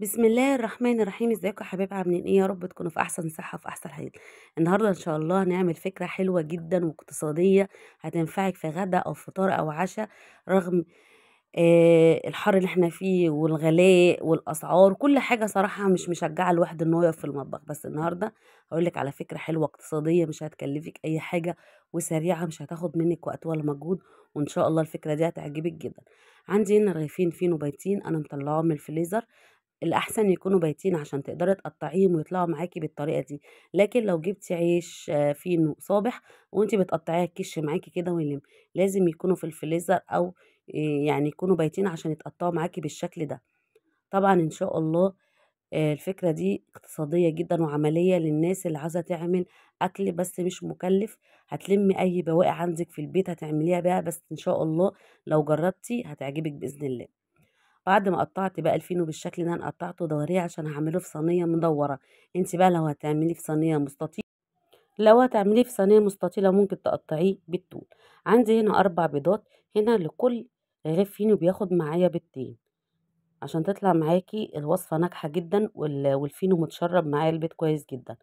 بسم الله الرحمن الرحيم ازيكم يا حبايبي عاملين ايه يا رب تكونوا في احسن صحه في احسن حال النهارده ان شاء الله هنعمل فكره حلوه جدا واقتصاديه هتنفعك في غدا او فطار او عشاء رغم آه الحر اللي احنا فيه والغلاء والاسعار كل حاجه صراحه مش مشجعه الواحد ان هو يقف في المطبخ بس النهارده هقول لك على فكره حلوه اقتصاديه مش هتكلفك اي حاجه وسريعه مش هتاخد منك وقت ولا مجهود وان شاء الله الفكره دي هتعجبك جدا عندي هنا رغيفين فينو بيتين انا مطلعاهم من الفليزر الأحسن يكونوا بايتين عشان تقدري تقطّعيهم ويطلعوا معاكي بالطريقة دي، لكن لو جبتي عيش آه، فينو صابح وأنتِ بتقطّعيه الكِش معاكي كده ويلِم، لازم يكونوا في الفليزر أو آه، يعني يكونوا بايتين عشان يتقطّعوا معاكي بالشكل ده. طبعًا إن شاء الله آه، الفكرة دي اقتصادية جدًا وعملية للناس اللي عايزة تعمل أكل بس مش مُكلِّف، هتلمّي أي بواقي عندِك في البيت هتعمليها بيها، بس إن شاء الله لو جربتي هتعجبِك بإذن الله. بعد ما قطعت بقى الفينو بالشكل ده انا قطعته دوريه عشان هعمله في صينيه مدوره انت بقى لو هتعمليه في صينيه مستطيله لو هتعمليه في صينيه مستطيله ممكن تقطعيه بالطول عندي هنا اربع بيضات هنا لكل رغيف فينو بياخد معايا بيضتين عشان تطلع معاكي الوصفه ناجحه جدا والفينو متشرب معايا البيض كويس جدا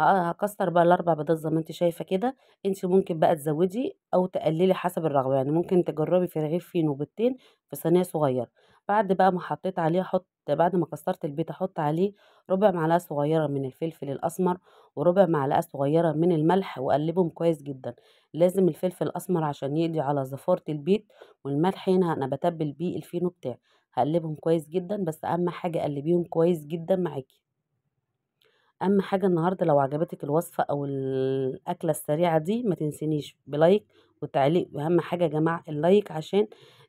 هكسر بقى الاربع بيضات زي ما انت شايفه كده انت ممكن بقى تزودي او تقللي حسب الرغبه يعني ممكن تجربي في رغيف فينو بيضتين في صينيه صغيره بعد بقى ما حطيت عليه احط بعد ما كسرت البيض احط عليه ربع معلقه صغيره من الفلفل الاسمر وربع معلقه صغيره من الملح واقلبهم كويس جدا لازم الفلفل الاسمر عشان يقضي على زفاره البيض والملح هنا انا بتبل بيه الفينو بتاعي هقلبهم كويس جدا بس اهم حاجه قلبيهم كويس جدا معاكي اهم حاجه النهارده لو عجبتك الوصفه او الاكله السريعه دي ما تنسينيش بلايك وتعليق اهم حاجه يا جماعه اللايك عشان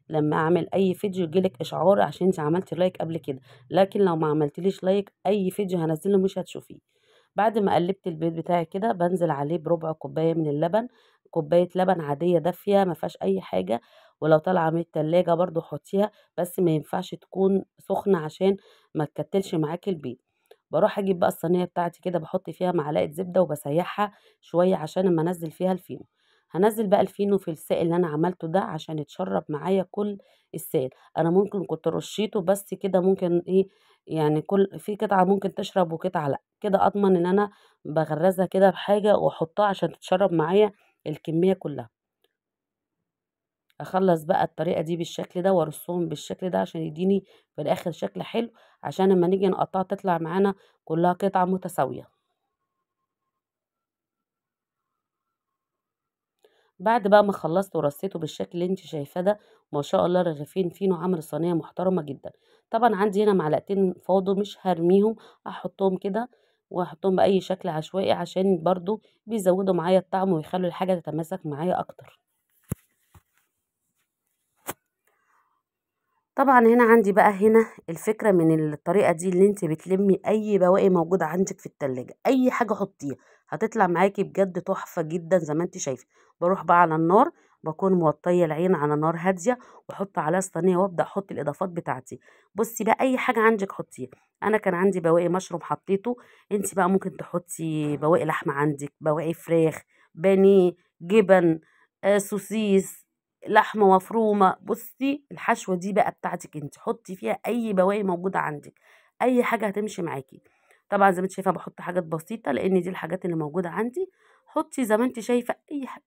لما اعمل اي فيديو يجيلك اشعار عشان انت عملتي لايك قبل كده لكن لو ما عملتليش لايك اي فيديو هنزله مش هتشوفيه بعد ما قلبت البيض بتاعي كده بنزل عليه بربع كوبايه من اللبن كوبايه لبن عاديه دافيه ما فيهاش اي حاجه ولو طالعه من التلاجة برضو حطيها بس ما ينفعش تكون سخنه عشان ما تكتلش معاكي البيض بروح اجيب بقى الصينيه بتاعتي كده بحط فيها معلقه زبده وبسيحها شويه عشان اما انزل فيها الفينو هنزل بقى الفينو في السائل اللي انا عملته ده عشان يتشرب معايا كل السائل انا ممكن كنت رشيته بس كده ممكن ايه يعني كل في قطعه ممكن تشرب وقطعه لا كده اضمن ان انا بغرزها كده بحاجه واحطها عشان تتشرب معايا الكميه كلها اخلص بقى الطريقه دي بالشكل ده وارصهم بالشكل ده عشان يديني في الاخر شكل حلو عشان لما نيجي نقطعها تطلع معانا كلها قطعه متساويه بعد بقى ما خلصت ورصيته بالشكل اللي انت شايفاه ده ما شاء الله رغيفين فينو عمل صينيه محترمه جدا طبعا عندي هنا معلقتين فاضوا مش هرميهم هحطهم كده وهحطهم باي شكل عشوائي عشان برضو بيزودوا معايا الطعم ويخلوا الحاجه تتماسك معايا اكتر طبعا هنا عندي بقى هنا الفكرة من الطريقة دي اللي انت بتلمي اي بواقي موجودة عندك في التلاجة اي حاجة حطيها هتطلع معاكي بجد تحفة جدا زي ما انت شايفة بروح بقى على النار بكون موطية العين على نار هادية وحط عليها صينية وابدأ احط الاضافات بتاعتي بصي بقى اي حاجة عندك حطيها انا كان عندي بواقي مشروم حطيته انت بقى ممكن تحطي بواقي لحمة عندك بواقي فراخ بانيه جبن آه سوسيس لحمه مفرومه بصي الحشوه دي بقى بتاعتك انت حطي فيها اي بواقي موجوده عندك اي حاجه هتمشي معاكي طبعا زي ما انت شايفه بحط حاجات بسيطه لان دي الحاجات اللي موجوده عندي حطي زي ما انت شايفه اي حاجه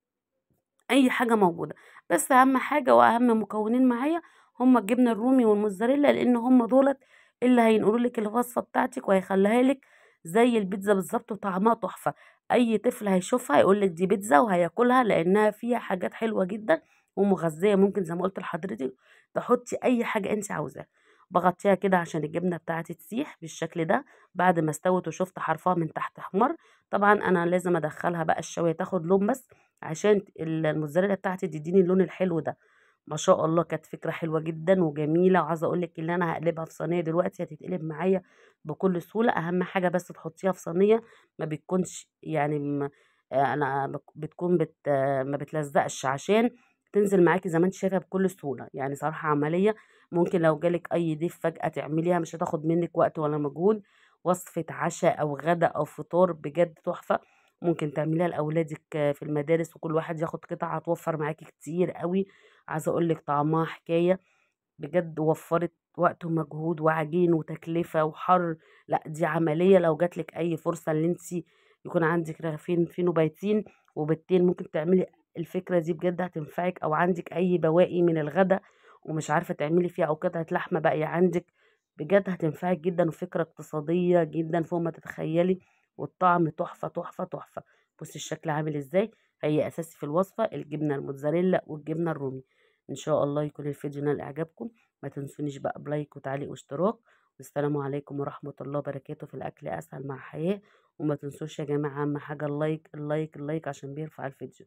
اي حاجه موجوده بس اهم حاجه واهم مكونين معايا هما الجبنه الرومي والموزاريلا لان هما دولت اللي هينقلوا لك الوصفه بتاعتك وهيخليها لك زي البيتزا بالظبط وطعمها تحفه اي طفل هيشوفها هيقول لك دي بيتزا وهياكلها لانها فيها حاجات حلوه جدا ومغذيه ممكن زي ما قلت لحضرتك تحطي اي حاجه انت عاوزاها بغطيها كده عشان الجبنه بتاعتي تسيح بالشكل ده بعد ما استوت وشفت حرفها من تحت احمر طبعا انا لازم ادخلها بقى الشوايه تاخد لون بس عشان الموزاريلا بتاعتي تديني اللون الحلو ده ما شاء الله كانت فكره حلوه جدا وجميله وعايزه اقول لك ان انا هقلبها في صينيه دلوقتي هتتقلب معايا بكل سهوله اهم حاجه بس تحطيها في صينيه ما بتكونش يعني آه، انا بتكون بت ما بتلزقش عشان تنزل معاكي زي ما انت شايفه بكل سهوله يعني صراحه عمليه ممكن لو جالك اي ضيف فجاه تعمليها مش هتاخد منك وقت ولا مجهود وصفه عشاء او غدا او فطار بجد تحفه ممكن تعمليها لاولادك في المدارس وكل واحد ياخد قطعه هتوفر معاكي كتير قوي عايزه اقول لك طعمها حكايه بجد وفرت وقت ومجهود وعجين وتكلفه وحر لا دي عمليه لو جاتلك اي فرصه ان انت يكون عندك رغيفين في نباتين وبالتالي ممكن تعملي الفكرة دي بجد هتنفعِك أو عندِك أي بواقي من الغدا ومش عارفة تعملي فيها أو قطعة لحمة باقية عندِك، بجد هتنفعِك جدًا وفكرة اقتصادية جدًا فوق ما تتخيّلي، والطعم تحفة، تحفة، تحفة. بُصّي الشكل عامل إزاي، هي أساسي في الوصفة الجبنة الموتزاريلا والجبنة الرومي. إن شاء الله يكون الفيديو نال إعجابكم، ما تنسونيش بقى بلايك وتعليق واشتراك، والسلام عليكم ورحمة الله وبركاته في الأكل أسهل مع حياة، وما تنسوش يا جماعة أهم حاجة اللايك، اللايك، اللايك عشان بيرفع الفيديو.